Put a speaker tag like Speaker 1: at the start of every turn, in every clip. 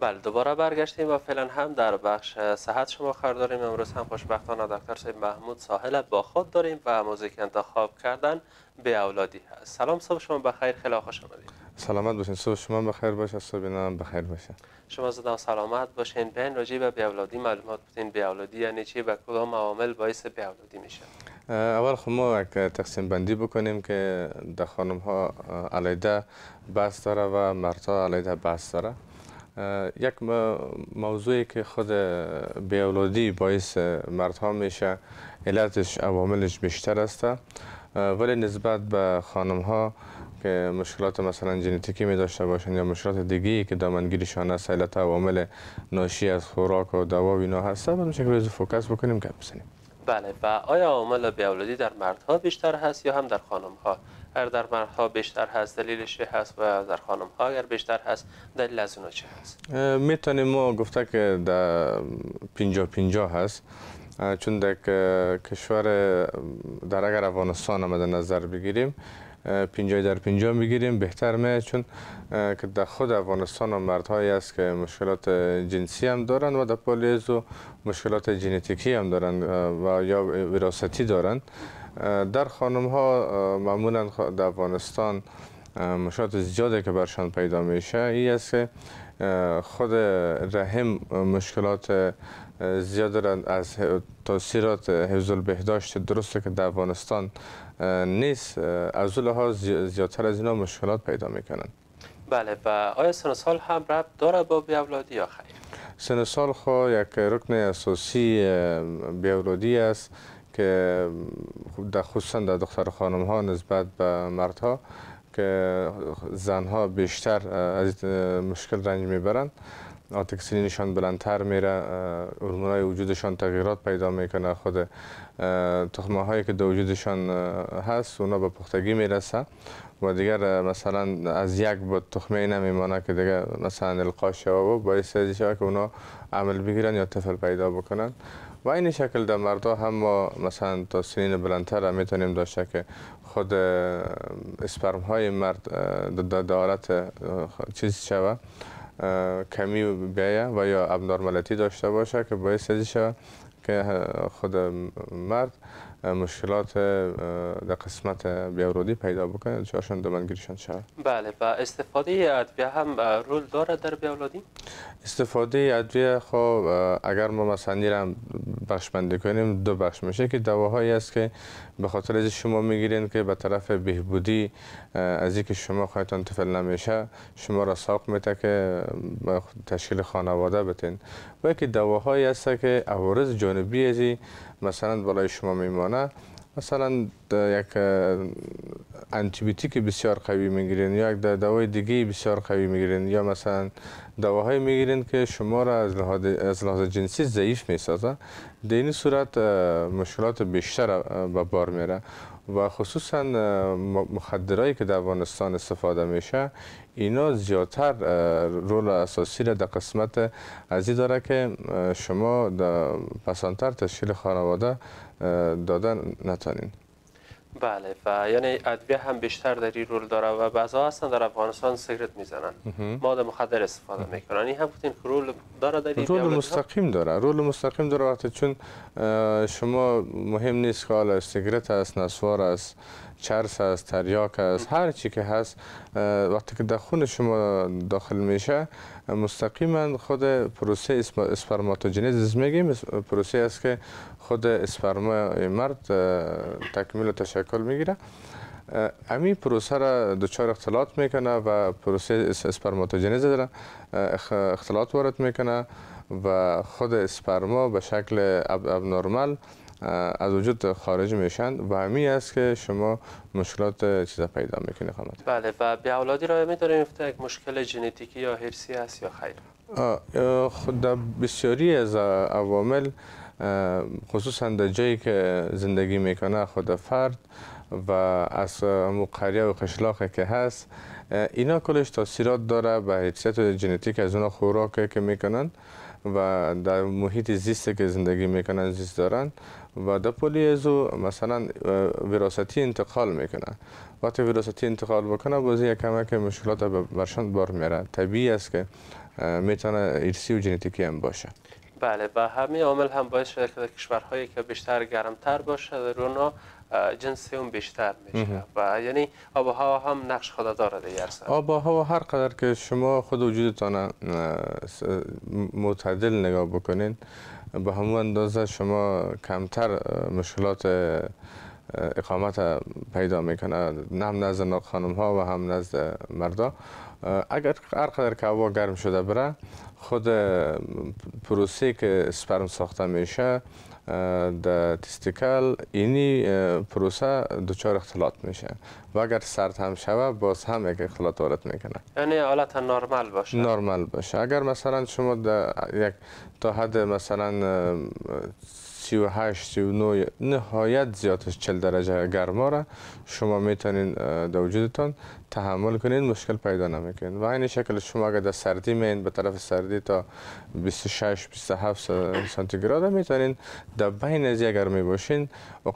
Speaker 1: بله دوباره برگشتیم و فعلا هم در بخش صحت شما خبر داریم امروز هم خوشبختانه دکتر سید محمود ساحل با خود داریم و موضوعی که انتخاب کردن به اولادی هست سلام صبح شما بخیر خیلی خوش آمدید
Speaker 2: سلامت باشین صبح شما بخیر باشه صبح هم بخیر باشه
Speaker 1: شما زدم سلامت باشین بین راجی به بی اولادی معلومات بدین بی اولادی یعنی چی و کدام عوامل باعث بی اولادی میشه
Speaker 2: اول خود خب ما یک تقسیم بندی بکنیم که در خانم ها علیده بحث داره و ها علیده بحث داره یک موضوعی که خود بیولودی باعث مردها میشه علتش عواملش بیشتر است ولی نسبت به خانم ها که مشکلات مثلا ژنتیکی می داشته باشند یا مشکلات دیگی که دامنگیرشان از علت عوامل ناشی از خوراک و دوا و اینا هست بعد میشه روز فوکس بکنیم که بسنیم
Speaker 1: بله و آیا عوامل بیولودی در مردها بیشتر هست یا هم در خانم ها اگر در مردها بیشتر هست دلیلش چه هست و در خانم ها اگر بیشتر هست دلیل از چه
Speaker 2: هست میتونیم ما گفته که در پینجا پینجا هست چون در کشور در اگر افغانستان هم در نظر بگیریم پینجای در پینجا میگیریم بهتر می چون که در خود افغانستان و مردهایی است که مشکلات جنسی هم دارن و در پولیز و مشکلات ژنتیکی هم دارن و یا وراثتی دارن در خانم ها معمولا در افغانستان مشکلات زیادی که برشان پیدا میشه این است که خود رحم مشکلات زیاد را از تاثیرات حفظ بهداشت درسته که در افغانستان نیست از ها لحاظ زیادتر از اینا مشکلات پیدا میکنند
Speaker 1: بله و آیا سن سال هم رب داره با بیولادی یا خیر
Speaker 2: سن سال خو یک رکن اساسی بیولادی است که خصوصا در دختر خانم ها نسبت به مردها که زنها بیشتر از مشکل رنج میبرند آتک بلندتر میره های وجودشان تغییرات پیدا میکنه خود تخمه هایی که در وجودشان هست اونا به پختگی میرسه و دیگر مثلا از یک بود تخمه نمیمانه که دیگر مثلا القاش شوابه و باعث شوه که اونا عمل بگیرن یا طفل پیدا بکنن و این شکل در مردا هم مثلا تا سنین بلندتر هم میتونیم داشته که خود اسپرم های مرد دارت چیز شوه کمی بیایه و یا ابنرمالتی داشته باشه که باعث شود که خود مرد مشکلات در قسمت بیورودی پیدا بکنه چاشون گیرشان شد
Speaker 1: بله و استفاده ادویه هم رول داره در بیورودی؟
Speaker 2: استفاده ادویه خب اگر ما مثلا را بخش بندی کنیم دو بخش میشه که دواهایی است که به خاطر از شما میگیرین که به طرف بهبودی از که شما خواهیتان طفل نمیشه شما را ساق میته که تشکیل خانواده بتین و یکی دواهایی هست که عوارض جانبی ازی مثلا بالای شما میمانه مثلا یک که بسیار قوی میگیرین یا یک دوای دیگه بسیار قوی میگیرین یا مثلا دواهای میگیرین که شما را از لحاظ جنسی ضعیف میسازه در این صورت مشکلات بیشتر به بار میره و خصوصا مخدرایی که در افغانستان استفاده میشه اینا زیادتر رول اساسی را در قسمت ازی داره که شما پسانتر تشکیل خانواده دادن نتانین
Speaker 1: بله و یعنی ادویه هم بیشتر در این رول داره و بعضا هستن در افغانستان سیگرت میزنن ماده مخدر استفاده میکنن این هم بودیم که رول داره در رول مستقیم
Speaker 2: داره رول مستقیم داره وقتی چون شما مهم نیست که حالا سیگرت هست نسوار است چرس است تریاک است هر چی که هست وقتی که در خون شما داخل میشه مستقیما خود پروسه اسپرماتوجنیز میگیم پروسه است که خود اسپرما مرد تکمیل و تشکل میگیره امی پروسه را دچار اختلاط میکنه و پروسه اسپرماتوجنیز را اختلاط وارد میکنه و خود اسپرما به شکل اب از وجود خارج میشن و می است که شما مشکلات چیزا پیدا میکنید خانم
Speaker 1: بله و به اولادی را میداریم یک مشکل ژنتیکی یا هرسی است یا خیر
Speaker 2: خود خب، بسیاری از عوامل خصوصا در جایی که زندگی میکنه خود فرد و از قریه و خشلاقه که هست اینا کلش تاثیرات داره به حیثیت جنتیک از اونا خوراکه که میکنن و در محیط زیست که زندگی میکنن زیست دارن و در ازو مثلا وراستی انتقال میکنن وقتی وراستی انتقال بکنه بازی یک که مشکلات برشان بار میره طبیعی است که میتونه ارسی و ژنتیکی هم باشه
Speaker 1: بله و همه عامل هم باعث شده که کشورهایی که بیشتر گرمتر باشه در اونا جنس اون بیشتر میشه و یعنی آب و هوا هم نقش خدا داره دیگر سر
Speaker 2: آب و هوا هر قدر که شما خود وجودتان معتدل نگاه بکنین به همون اندازه شما کمتر مشکلات اقامت پیدا میکنه هم نزد خانم ها و هم نزد مردا اگر هر قدر که هوا گرم شده بره خود پروسه که سپرم ساخته میشه در تستیکل اینی پروسه دچار اختلاط میشه و اگر سرد هم شوه باز هم یک اختلاط وارد میکنه
Speaker 1: یعنی حالت نرمال
Speaker 2: باشه نرمال باشه اگر مثلا شما یک تا حد مثلا 38 39 نهایت زیادش 40 درجه گرما را شما میتونین در وجودتان تحمل کنین مشکل پیدا نمیکنین و این شکل شما اگر در سردی مین به طرف سردی تا 26 27 سانتیگراد میتونین در بین از اگر می باشین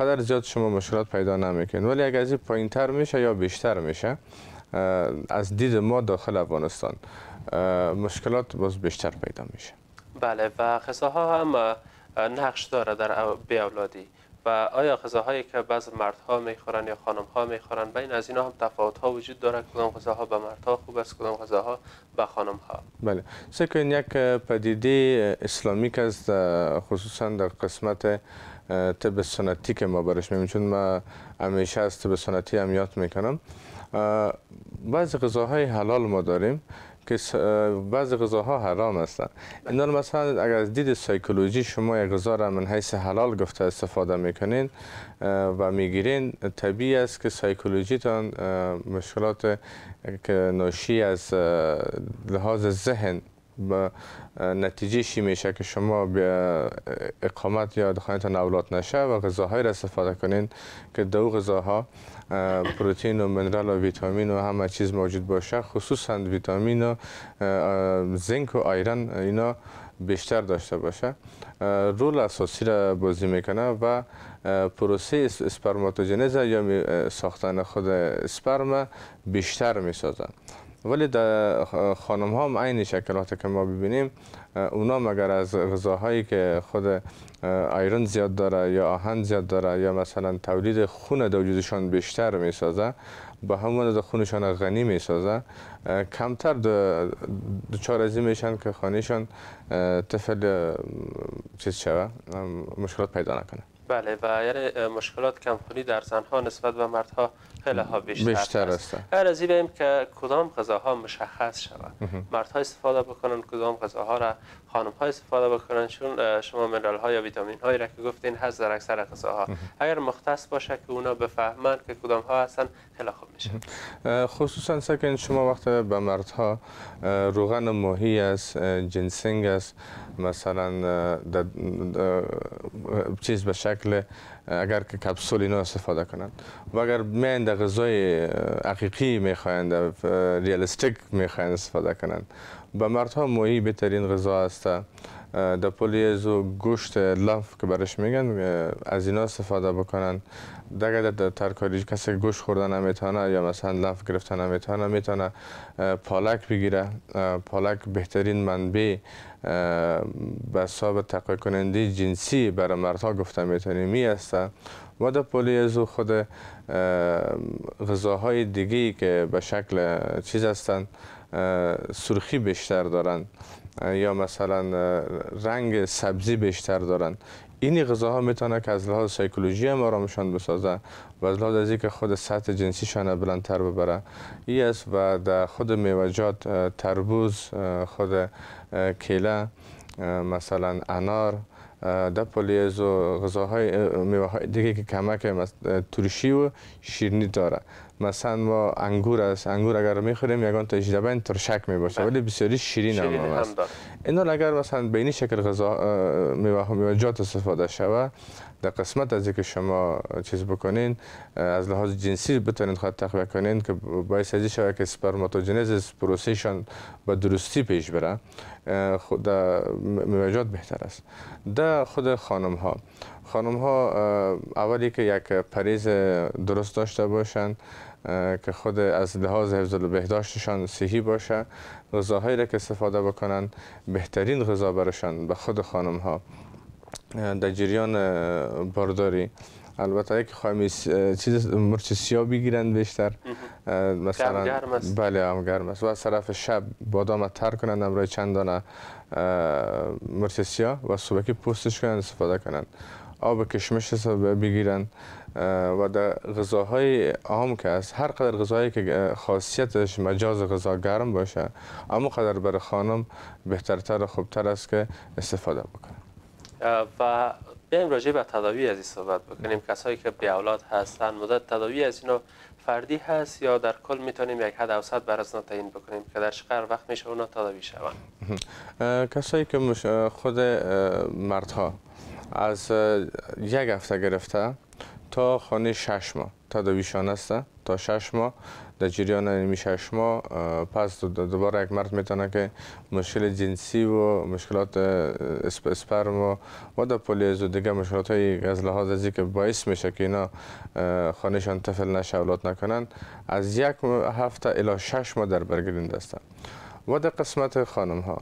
Speaker 2: و زیاد شما مشکلات پیدا نمیکنین ولی اگر از پایین تر میشه یا بیشتر میشه از دید ما داخل افغانستان مشکلات باز بیشتر پیدا میشه
Speaker 1: بله و خصاها هم نقش داره در بی اولادی و آیا غذاهایی که بعض مردها میخورن یا خانمها میخورن بین از اینا هم تفاوت ها وجود داره کدام غذاها به مردها خوب است کدام غذاها به خانمها
Speaker 2: بله سکن یک پدیده اسلامی که است خصوصا در قسمت طب سنتی که ما برش میمیم چون ما همیشه از طب سنتی هم یاد میکنم بعضی غذاهای حلال ما داریم که بعضی غذاها حرام هستند اینا مثلا اگر از دید سایکولوژی شما یک غذا را من حیث حلال گفته استفاده میکنین و میگیرین طبیعی است که سایکولوژیتان مشکلات که ناشی از لحاظ ذهن نتیجه شی میشه که شما به اقامت یا دخانتان اولاد نشه و غذاهای را استفاده کنین که دو غذاها پروتئین و منرال و ویتامین و همه چیز موجود باشه خصوصا ویتامین و زنک و آیرن اینا بیشتر داشته باشه رول اساسی را بازی میکنه و پروسه اسپرماتوجنز یا ساختن خود اسپرم بیشتر میسازه ولی در خانم ها هم عین شکلات که ما ببینیم اونا مگر از غذاهایی که خود آیرون زیاد داره یا آهن زیاد داره یا مثلا تولید خون در وجودشان بیشتر میسازه به همون در خونشان غنی میسازه کمتر دچار ازی میشن که خانهشان طفل چیز شوه مشکلات پیدا نکنه
Speaker 1: بله و یعنی مشکلات کمخونی در زنها نسبت به مردها پله ها بیشتر, بیشتر است از این که کدام غذاها مشخص شود ها استفاده بکنن کدام غذاها را خانم ها استفاده بکنن چون شما منرال ها یا ویتامین هایی را که گفتین هست در اکثر غذاها اگر مختص باشه که اونا بفهمند که کدام ها هستن
Speaker 2: خیلی خوب میشه خصوصا سکن شما وقت به مردها روغن ماهی است جنسنگ است مثلا چیز به شکل اگر که کپسول اینا استفاده کنند و اگر میان غذای حقیقی میخواهند ریالستیک میخواهند استفاده کنند به مردها ماهی بهترین غذا هسته در پلیزو گوشت لنف که برش میگن از اینا استفاده بکنن دگه در ترکاری کسی گوشت خوردن نمیتونه یا مثلا لنف گرفتن نمیتونه میتونه پالک بگیره پالک بهترین منبع به حساب تقوی کننده جنسی برای مردها گفته میتونه می هسته و در او خود غذاهای دیگی که به شکل چیز هستند سرخی بیشتر دارن. یا مثلا رنگ سبزی بیشتر دارن این غذاها میتونه که از لحاظ سایکولوژی هم آرامشان بسازه و از لحاظ از اینکه خود سطح جنسیشان بلندتر ببره ای است و در خود میوجات تربوز خود کیله مثلا انار در پولیز و غذاهای میوه های دیگه که کمک ترشی و شیرنی داره مثلا ما انگور است انگور اگر میخوریم یگان تا 18 بین ترشک میباشه بله. ولی بسیاری شیرین, شیرین هم است اینا اگر مثلا به این شکل غذا میوه میوجات استفاده شوه در قسمت از که شما چیز بکنین از لحاظ جنسی بتونین خود تقویه کنین که باعث ازی شوه که سپرماتوجنز پروسیشان به درستی پیش بره خود میوجات بهتر است در خود خانم ها خانم ها اولی که یک پریز درست داشته باشند که خود از لحاظ حفظ بهداشتشان صحی باشه غذاهایی را که استفاده بکنن بهترین غذا برشان به خود خانم ها در جریان بارداری البته که خواهیم چیز مرچ سیاه بگیرند بیشتر مثلا بله هم گرم است و از طرف شب بادام تر کنند امرای چند دانه مرچ و صبحی پوستش کنند استفاده کنند آب کشمش بگیرند و در غذاهای عام که از هر قدر غذایی که خاصیتش مجاز غذا گرم باشه اما قدر برای خانم بهترتر و خوبتر است که استفاده بکنه
Speaker 1: و بیایم راجع به تداوی از این صحبت بکنیم کسایی که بی اولاد هستن مدت تداوی از اینا فردی هست یا در کل میتونیم یک حد اوسط بر از تعیین بکنیم که در چقدر وقت میشه اونا تداوی
Speaker 2: شوند کسایی که خود مردها از یک هفته گرفته تا خانه شش ماه تداویشان هستن تا شش ماه در جریان این شش ماه پس دوباره یک مرد میتونه که مشکل جنسی و مشکلات اسپرم و و در پولیز و دیگه مشکلات های از لحاظ ازی که باعث میشه که اینا خانهشان تفل نشه اولاد نکنن از یک هفته الی شش ماه در برگیرند دستن و در قسمت خانم ها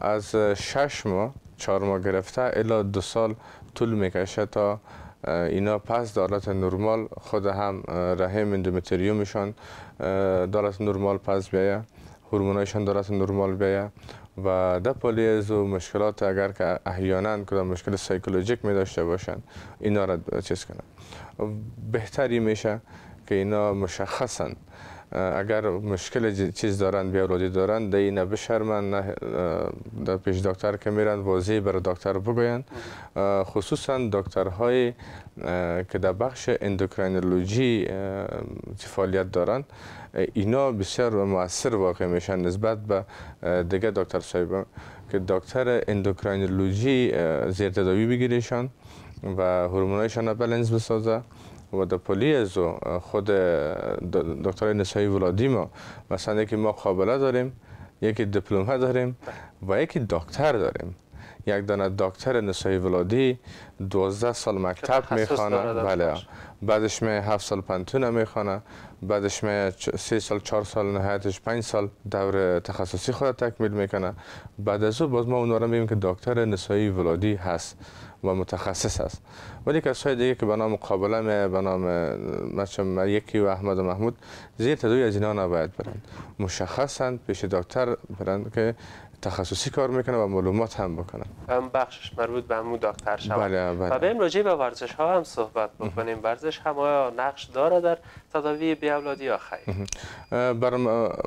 Speaker 2: از شش ماه چهار ماه گرفته الی دو سال طول میکشه تا اینا پس دارت نرمال خود هم رحم اندومتریومشان دارت نرمال پس بیاید هورمونایشان دارت نرمال بیاید و ده پالیز و مشکلات اگر که احیانا کدام مشکل سایکولوژیک می داشته باشن اینا را چیز کنند بهتری میشه که اینا مشخصن اگر مشکل چیز دارند، بیارودی دارن ده اینه بشرمن نه در پیش دکتر که میرن واضح بر دکتر بگویند. خصوصا دکترهای که در بخش اندوکرینولوژی فعالیت دارند، اینا بسیار موثر واقع میشن نسبت به دیگه دکتر صاحب که دکتر اندوکرینولوژی زیر تداوی بگیریشان و هورمونایشان بلنس بسازه و در پلی و خود دکتر نسایی ولادی ما مثلا یکی ما قابله داریم یکی دیپلم داریم و یکی دکتر داریم یک دانه دکتر نسای ولادی 12 سال مکتب میخوانه بله بعدش می 7 سال پنتونه میخوانه بعدش می 3 سال 4 سال نهایتش پنج سال دور تخصصی خود تکمیل میکنه بعد از او باز ما اونورا میبینیم که دکتر نسایی ولادی هست و متخصص است ولی کسای دیگه که به نام مقابله می به نام یکی و احمد و محمود زیر تدوی از اینا نباید برند مشخصند پیش دکتر برند که تخصصی کار میکنه و معلومات هم بکنه
Speaker 1: بخشش مربوط به همون دکتر شما بله بله. و بریم راجع به ورزش ها هم صحبت بکنیم ورزش هم آیا نقش داره در تداوی بی اولادی یا
Speaker 2: بر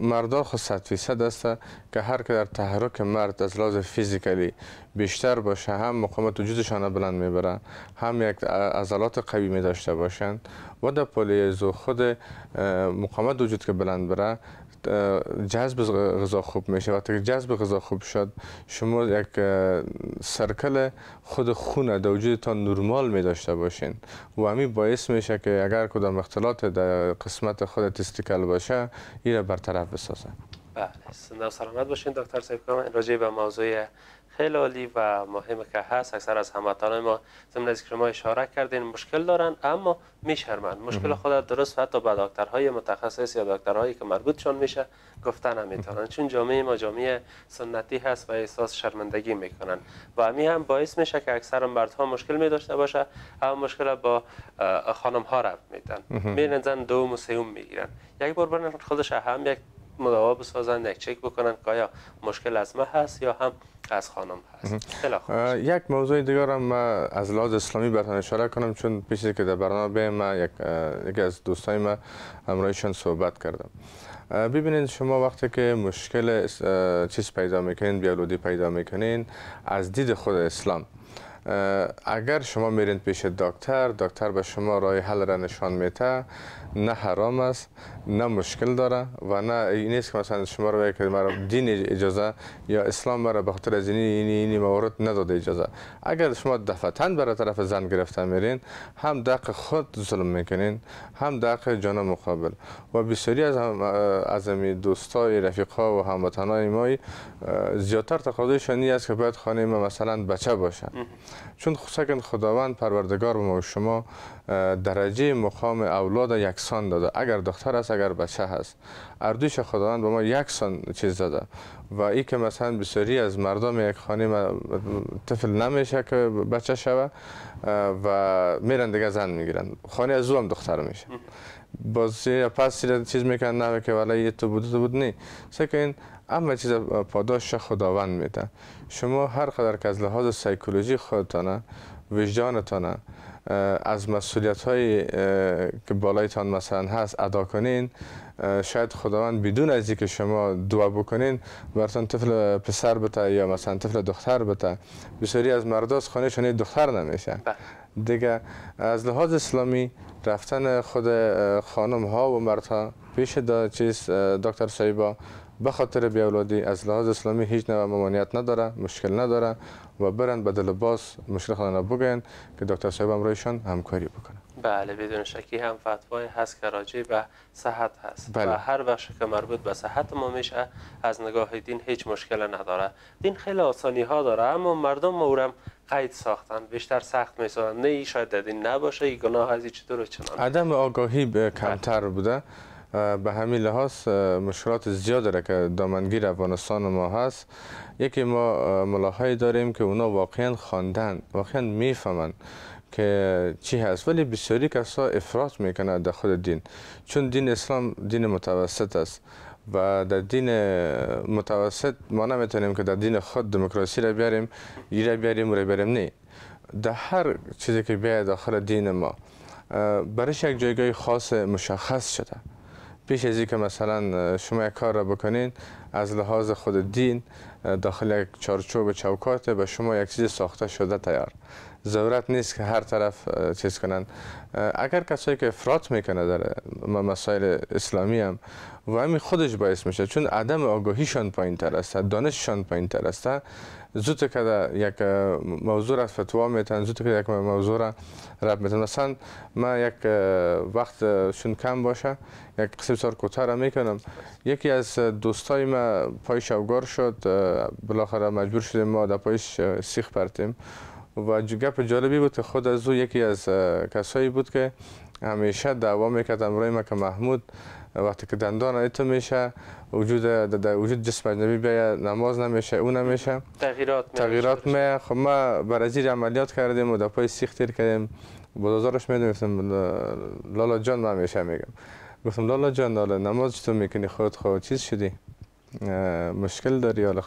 Speaker 2: مردا خود صد فیصد است که هر که در تحرک مرد از لحاظ فیزیکلی بیشتر باشه هم مقامت وجودشان بلند میبرن هم یک عضلات قوی می داشته باشند و در پولیزو خود مقامت وجود که بلند بره جذب غذا خوب میشه وقتی که جذب غذا خوب شد شما یک سرکل خود خونه در وجودتان نرمال می داشته باشین و همین باعث میشه که اگر کدام اختلاط در قسمت خود تستیکل باشه این را برطرف بسازن
Speaker 1: بله سلامت باشین دکتر سیفکام راجع به موضوع خیلی عالی و مهمه که هست اکثر از هموطنان ما ضمن از ما اشاره کردین مشکل دارن اما میشرمند. مشکل خود درست حتی به دکترهای متخصص یا دکترهایی که مربوطشان میشه گفتن هم چون جامعه ما جامعه سنتی هست و احساس شرمندگی میکنن و امی هم باعث میشه که اکثر مردها مشکل میداشته باشه اما مشکل با خانم ها رفت میدن میرن دوم و سیوم میگیرن یک بار برن خودش هم یک مداوا بسازند یک چک بکنن که آیا مشکل از ما هست یا هم از خانم هست
Speaker 2: یک موضوع دیگر هم از لحاظ اسلامی برتان اشاره کنم چون پیشی که در برنامه ما یک یکی از دوستای ما همراهشان صحبت کردم ببینید شما وقتی که مشکل چیز پیدا میکنین بیالودی پیدا میکنین از دید خود اسلام اگر شما میرین پیش دکتر دکتر به شما راه حل را نشان میته نه حرام است نه مشکل داره و نه این نیست که مثلا شما رو که مرا دین اجازه یا اسلام مرا به خاطر از این این موارد نداده اجازه اگر شما دفتن برای طرف زن گرفته میرین هم دق خود ظلم میکنین هم دق جان مقابل و بسیاری از هم از دوستای رفیقا و هموطنای ما زیادتر تقاضایشان این است که باید خانه ما مثلا بچه باشه چون سکن خداوند پروردگار ما و شما درجه مقام اولاد یکسان داده اگر دختر است اگر بچه هست اردوش خداوند به ما یکسان چیز داده و ای که مثلا بسیاری از مردم یک خانه طفل نمیشه که بچه شوه و میرن دیگه زن میگیرن خانه از او هم دختر میشه باز پس چیز میکنن نه که ولی تو بود تو بود نی این اما چیز پاداش خداوند میده شما هر قدر که از لحاظ سایکولوژی خودتانه وجدانتانه از مسئولیت هایی که بالایتان مثلا هست ادا کنین شاید خداوند بدون از که شما دعا بکنین براتون طفل پسر بته یا مثلا طفل دختر بته بسیاری از مرداز خانه شانه دختر نمیشه بله. دیگه از لحاظ اسلامی رفتن خود خانم ها و مردها پیش دا چیز دکتر سایبا به خاطر اولادی از لحاظ اسلامی هیچ نوع ممانعت نداره مشکل نداره و برند به دل مشکل خانه بگن که دکتر صاحب امرایشان همکاری بکنه
Speaker 1: بله بدون شکی هم فتوای هست که راجع به صحت هست بله. و هر وقت که مربوط به صحت ما میشه از نگاه دین هیچ مشکل نداره دین خیلی آسانی ها داره اما مردم مورم قید ساختن بیشتر سخت میسازن نه شاید دین نباشه ای گناه از چطور چنان
Speaker 2: عدم آگاهی به کمتر بوده به همین لحاظ مشکلات زیاد داره که دامنگیر افغانستان ما هست یکی ما ملاحظه داریم که اونا واقعا خواندن واقعا میفهمن که چی هست ولی بسیاری کسا افراد میکنند در خود دین چون دین اسلام دین متوسط است و در دین متوسط ما نمیتونیم که در دین خود دموکراسی را بیاریم یه را بیاریم و را بیاریم نه در هر چیزی که بیاید داخل دین ما برش یک جایگاه خاص مشخص شده پیش از اینکه مثلا شما یک کار را بکنین از لحاظ خود دین داخل یک چارچوب چوکات به شما یک چیز ساخته شده تیار ضرورت نیست که هر طرف چیز کنند اگر کسایی که افراط میکنه در مسائل اسلامی هم و همین خودش باعث میشه چون عدم آگاهیشان پایین تر است دانششان پایین تر است زود که یک موضوع را فتوا میتن زود که یک موضوع را رب میتن مثلا من یک وقت شون کم باشه یک قسم سار کوتاه را میکنم یکی از دوستای ما پای شوگار شد بالاخره مجبور شدیم ما در پایش سیخ پرتیم و گپ جالبی بود که خود از او یکی از کسایی بود که همیشه دعوا میکرد امرای ما که محمود وقتی که دندان ایتو میشه وجود در وجود جسم اجنبی بیا نماز نمیشه او نمیشه تغییرات میشه تغییرات میشه خب ما بر ازیر عملیات کردیم و در پای سیخ تیر کردیم با دوزارش میدونم گفتم لالا جان من میشه میگم گفتم لالا جان لالا نماز چطور میکنی خود خود چیز شدی مشکل داری حالا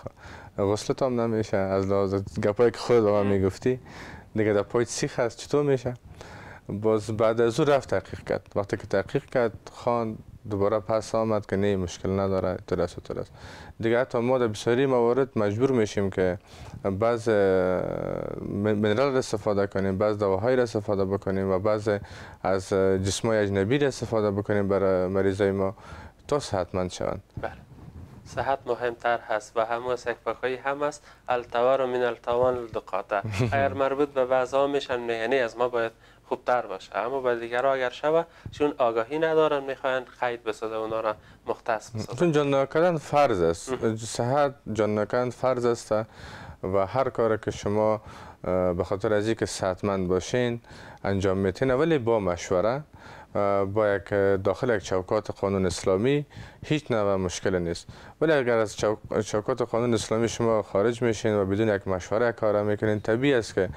Speaker 2: غسلت هم نمیشه از لحاظ گپایی که خود ما میگفتی دیگه در پای سیخ هست چطور میشه باز بعد از او رفت تحقیق کرد وقتی که تحقیق کرد خان دوباره پس آمد که نه مشکل نداره ترس و ترس دیگه تا ما در بسیاری موارد مجبور میشیم که بعض منرال را استفاده کنیم بعض دواهای را استفاده بکنیم و بعض از جسمای اجنبی را استفاده بکنیم برای مریضای ما تا صحتمند شوند بله
Speaker 1: صحت مهمتر هست و همه سکفخی هم است التوار من التوان لدقاته اگر مربوط به بعضا میشن یعنی از ما باید خوبتر باشه اما به دیگر اگر شوه چون آگاهی ندارن میخواین قید بسازه اونا را مختص
Speaker 2: بسازه چون جان فرض است صحت جان فرض است و هر کاری که شما به خاطر از اینکه صحتمند باشین انجام میتین ولی با مشوره با یک داخل یک چوکات قانون اسلامی هیچ نوع مشکل نیست ولی اگر از چوکات قانون اسلامی شما خارج میشین و بدون یک مشوره کار میکنین طبیعی است که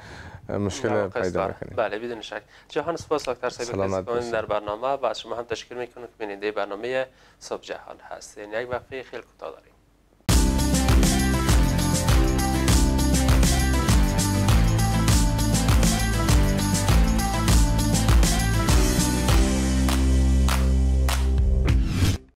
Speaker 2: مشکل پیدا کنیم
Speaker 1: بله بدون شک جهان سپاس دکتر صاحب در برنامه و شما هم تشکر میکنم که بیننده برنامه صبح جهان هستین یک وقفه خیلی کوتاه داریم